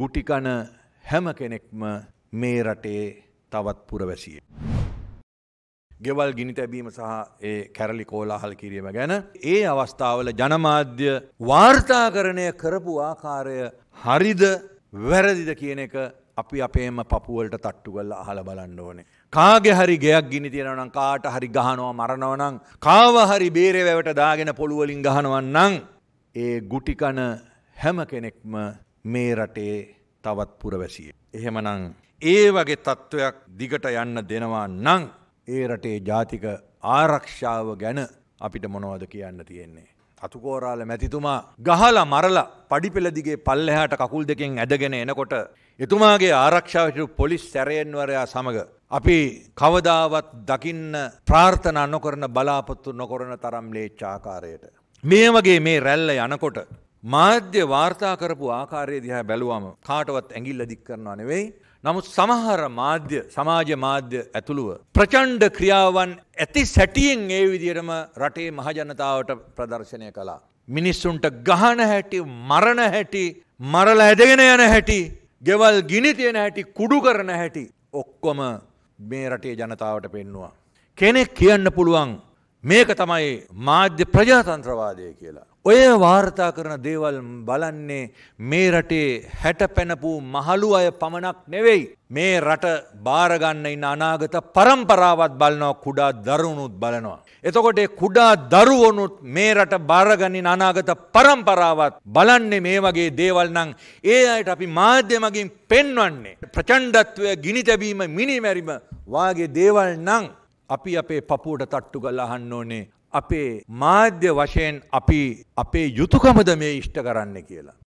ගුටිකන හැම කෙනෙක්ම මේ රටේ තවත් පුරවැසිය. ගෙවල් ගිනි තැබීම සහ ඒ කැරලි කෝලාහල් කිරීම ගැන ඒ අවස්ථාවල ජනමාධ්‍ය වාර්තාකරණය කරපු ආකාරය හරිද වැරදිද කියන එක අපි අපේම පපුුවලට තට්ටු කල්ල අහල බලන්න ඕනේ. කාගෙ හරි ගෙයක් ගිනි තියෙනවනම් කාට හරි ගහනවා මරණවනං කාව හරි බේරේ වැවට දාගෙන පොළුවලින් ගහනවන්නම් ඒ ගුටිකන හැම කෙනෙක්ම මේ රටේ තවත් පුරවැසිය. එහෙමනං ඒ වගේ තත්ත්වයක් දිගට යන්න දෙනවා නං ඒ රටේ ජාතික ආරක්ෂාව ගැන අපිට මොනවද කියන්න තියෙන්නේ. අතුකෝරාල මැතිතුමා ගහලා මරලා පඩිපෙළදිගේ පල්ලෙහාට කකුල් දෙකෙන් ඇදගෙන එනකොට එතුමාගේ ආරක්ෂාවට පොලිස් සැරයෙන්වරයා සමඟ. අපි කවදාවත් දකින්න ප්‍රාර්ථනා නොකරන බලාපොත්තු නොකොරන තරම් ලේච්චාකාරයට. මේ වගේ මේ රැල්ල යනකොට මාධ්‍ය වාර්තා කරපු ආකාරය දිහා බැලුවම කාටවත් ඇඟිල්ල දික් කරනවා නෙවෙයි. නමුත් සමහර මාධ්‍ය සමාජ මාධ්‍ය ඇතුළුව ප්‍රචණ්ඩ ක්‍රියාවන් ඇති සැටියෙන් ඒ විදිහටම රටේ මහජනතාවට ප්‍රදර්ශනය කළා. මිනිස්සුන්ට ගහන හැටි, මරණ හැටි, මරල ඇදගෙන යන හැටි, ගෙවල් ගිනි තියන හැටි, කුඩු කරන හැටි ඔක්කොම මේ රටේ ජනතාවට පෙන්නවා. කෙනෙක් කියන්න පුළුවන් මේක තමයි මාධ්‍ය ප්‍රජාතන්ත්‍රවාදය කියලා. ඔය වාර්තා කරන දේවල් බලන්නේ මේ රටේ හැට පැනපු මහලු අය පමණක් නෙවෙයි. මේ රට බාරගන්න ඉන්න අනාගත පරම්පරාවත් බලනවා කුඩා දරුණුත් බලනවා. එතකොට කුඩා දරුවනුත් මේ රට බාරගනින් අනාගත පරම්පරාවත් බලන්නේ මේ වගේ දේවල් නම් ඒ අයට අපි මාධ්‍යමගින් පෙන්වන්නේ. ප්‍රචණ්ඩත්වය ගිනි තැබීම මිනිමැරිම වාගේ දේවල් නම් අපි අපේ පපුූට තට්ටු කල් අහන්න ඕනේ අපේ මාධ්‍ය වශයෙන් අපි අපේ යුතුකමද මේ ඉෂ්ට කරන්න කියලා.